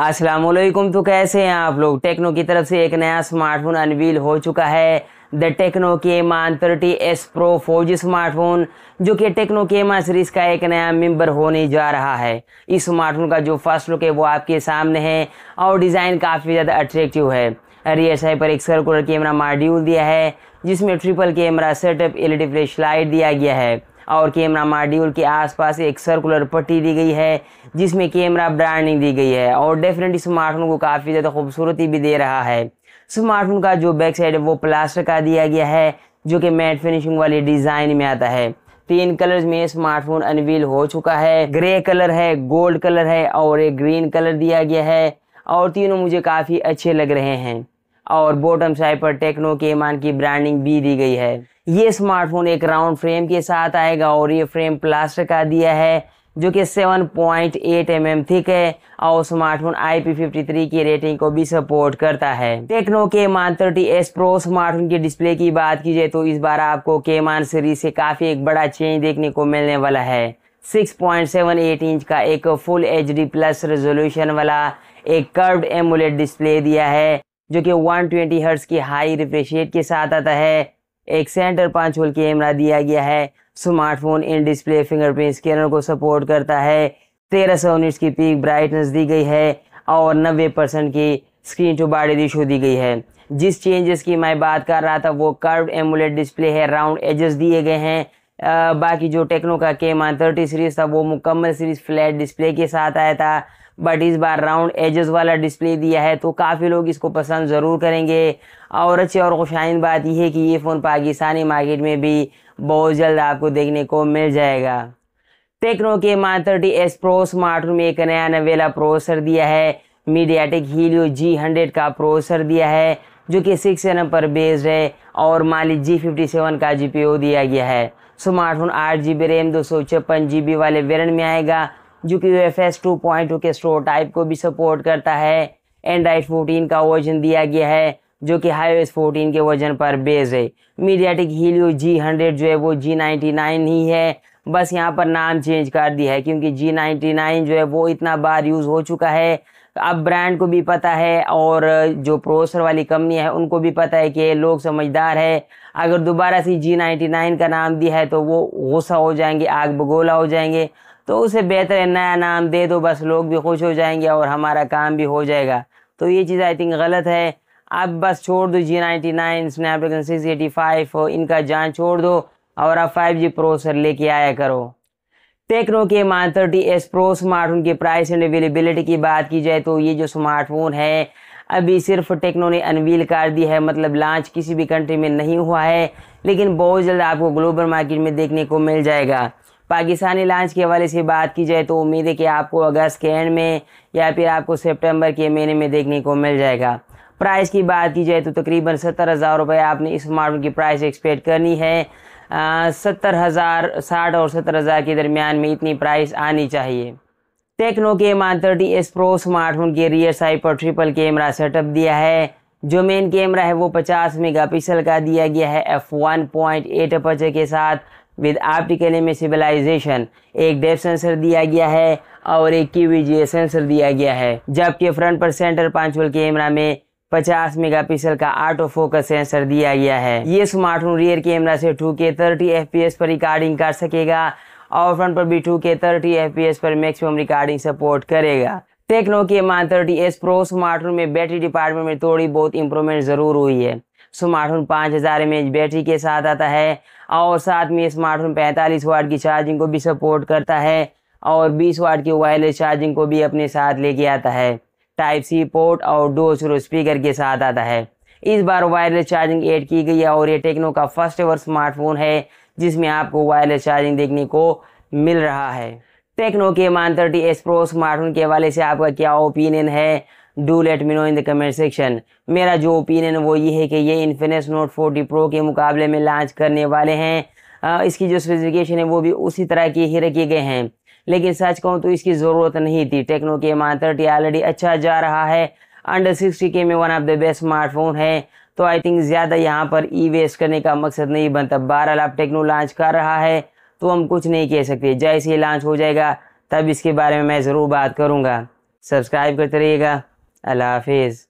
असलम तो कैसे हैं आप लोग टेक्नो की तरफ से एक नया स्मार्टफोन अनवील हो चुका है the Tecno camon thirty S pro four G smartphone जो कि टेक्नो के एम सीरीज़ का एक नया मेम्बर होने जा रहा है इस स्मार्टफोन का जो फर्स्ट लुक है वो आपके सामने है और डिज़ाइन काफ़ी ज़्यादा अट्रैक्टिव है रियर साइड पर एक सर्कुलर कैमरा मॉड्यूल दिया है जिसमें triple camera setup L D flash light दिया गया है और कैमरा मॉड्यूल के आसपास एक सर्कुलर पट्टी दी गई है जिसमें कैमरा ब्रांडिंग दी गई है और डेफिनेटली स्मार्टफोन को काफ़ी ज़्यादा खूबसूरती भी दे रहा है स्मार्टफोन का जो बैक साइड है वो प्लास्टर का दिया गया है जो कि मैट फिनिशिंग वाली डिज़ाइन में आता है तीन कलर्स में स्मार्टफोन अनवील हो चुका है ग्रे कलर है गोल्ड कलर है और एक ग्रीन कलर दिया गया है और तीनों मुझे काफ़ी अच्छे लग रहे हैं और बॉटम साइड पर टेक्नो के मान की ब्रांडिंग भी दी गई है ये स्मार्टफोन एक राउंड फ्रेम के साथ आएगा और ये फ्रेम प्लास्टर का दिया है जो कि 7.8 पॉइंट mm थिक है और स्मार्टफोन IP53 की रेटिंग को भी सपोर्ट करता है Tecno camon thirty S pro smartphone के डिस्प्ले की बात की जाए तो इस बार आपको के मान सीरीज से काफी एक बड़ा चेंज देखने को मिलने वाला है 6.78 इंच का एक full H D plus resolution वाला एक कर्व्ड एमुलेट डिस्प्ले दिया है जो कि 120 ट्वेंटी हर्ट्स की हाई रिफ्रेश रेट के साथ आता है एक सेंटर पाँच होल कैमरा दिया गया है smartphone in display fingerprint scanner को सपोर्ट करता है तेरह सौ यूनिट्स की पीक ब्राइटनेस दी गई है और नब्बे परसेंट की स्क्रीन टू बॉडी रिशो दी गई है जिस चेंजेस की मैं बात कर रहा था वो कर्व एमुलेट डिस्प्ले है राउंड एजेस दिए गए हैं बाकी जो टेक्नो का के मान थर्टी सीरीज़ था वो मुकम्मल सीरीज़ फ्लैट डिस्प्ले के साथ आया था बट इस बार राउंड एजेस वाला डिस्प्ले दिया है तो काफ़ी लोग इसको पसंद ज़रूर करेंगे और अच्छी और खुशाइन बात यह है कि ये फ़ोन पाकिस्तानी मार्केट में भी बहुत जल्द आपको देखने को मिल जाएगा techno camon thirty S pro smartphone में एक नया नवेला प्रोसेसर दिया है मीडियाटेक हीलियो जी हंड्रेड का प्रोसेसर दिया है जो कि सिक्स एन पर बेस्ड है और माली जी फिफ्टी सेवन का जी दिया गया है स्मार्टफोन आठ जी बी रैम दो सौ छप्पन जी बी वाले वेरन में आएगा जो कि एफ एस टू पॉइंट के स्टोर टाइप को भी सपोर्ट करता है एंड्राइड फोर्टीन का वर्जन दिया गया है जो कि हाई एस फोर्टीन के वर्जन पर बेस है मीडियाटिक हीलियो जी हंड्रेड जो है वो जी नाइन्टी नाइन ही है बस यहाँ पर नाम चेंज कर दिया है क्योंकि जी नाइन्टी नाइन जो है वो इतना बार यूज़ हो चुका है अब ब्रांड को भी पता है और जो प्रोसर वाली कंपनी है उनको भी पता है कि लोग समझदार है अगर दोबारा से जी नाइन्टी नाइन का नाम दिया है तो वो गुस्सा हो जाएंगे आग बगोला हो जाएंगे तो उसे बेहतर नया नाम दे दो बस लोग भी खुश हो जाएंगे और हमारा काम भी हो जाएगा तो ये चीज़ आई थिंक गलत है अब बस छोड़ दो G ninety nine Snapdragon six eighty five इनका जान छोड़ दो और अब फाइव जी ले लेके आया करो Tecno camon thirty S pro smartphone की प्राइस एंड अवेलेबिलिटी की बात की जाए तो ये जो स्मार्टफोन है अभी सिर्फ टेक्नो ने अनवील कर दी है मतलब लॉन्च किसी भी कंट्री में नहीं हुआ है लेकिन बहुत जल्द आपको ग्लोबल मार्केट में देखने को मिल जाएगा पाकिस्तानी लांच के हवाले से बात की जाए तो उम्मीद है कि आपको अगस्त के एंड में या फिर आपको सितंबर के महीने में देखने को मिल जाएगा प्राइस की बात की जाए तो तकरीबन सत्तर हज़ार रुपये आपने इस मॉडल की प्राइस एक्सपेक्ट करनी है सत्तर हज़ार साठ और सत्तर हज़ार के दरमियान में इतनी प्राइस आनी चाहिए Tecno camon thirty S pro smartphone के रियर साइड पर ट्रिपल कैमरा सेटअप दिया है जो मेन कैमरा है वो 50 मेगापिक्सल का दिया गया है F one point eight aperture के साथ विद ऑप्टिकल इमेसिबलाइजेशन एक डेप सेंसर दिया गया है और एक की सेंसर दिया गया है जबकि फ्रंट पर सेंटर पांचवल कैमरा में 50 मेगापिक्सल का ऑटो फोकस सेंसर दिया गया है ये स्मार्टफोन रियर कैमरा से टू के थर्टी एफ पर रिकॉर्डिंग कर सकेगा और फ्रंट पर भी टू के थर्टी एफ पर मैक्सिमम रिकॉर्डिंग सपोर्ट करेगा Tecno camon thirty S pro smartphone में बैटरी डिपार्टमेंट में थोड़ी बहुत इंप्रूवमेंट ज़रूर हुई है स्मार्टफोन पाँच हज़ार एम बैटरी के साथ आता है और साथ में स्मार्टफोन पैंतालीस वाट की चार्जिंग को भी सपोर्ट करता है और बीस वाट की वायरलेस चार्जिंग को भी अपने साथ लेके आता है टाइप सी पोर्ट और दो सुरो स्पीकर के साथ आता है इस बार वायरलेस चार्जिंग ऐड की गई है और ये टेक्नो का फर्स्ट एवर स्मार्टफोन है जिसमें आपको वायरलेस चार्जिंग देखने को मिल रहा है Tecno camon thirty S pro smartphone के हवाले से आपका क्या ओपिनियन है do let me know in the comment section मेरा जो ओपिनियन वो ये है कि ये इन्फिनस नोट फोर्टी प्रो के मुकाबले में लॉन्च करने वाले हैं इसकी जो स्पेसिफिकेशन है वो भी उसी तरह के ही रखे गए हैं लेकिन सच कहूँ तो इसकी ज़रूरत नहीं थी techno camon thirty already अच्छा जा रहा है अंडर सिक्सटी के में one of the best smartphone है तो आई थिंक ज़्यादा यहाँ पर ई वेस्ट करने का मकसद नहीं बनता बहरहाल आप टेक्नो लॉन्च कर रहा है तो हम कुछ नहीं कह सकते जैसे ही लॉन्च हो जाएगा तब इसके बारे में मैं ज़रूर बात करूँगा सब्सक्राइब करते रहिएगा अल्लाह हाफिज़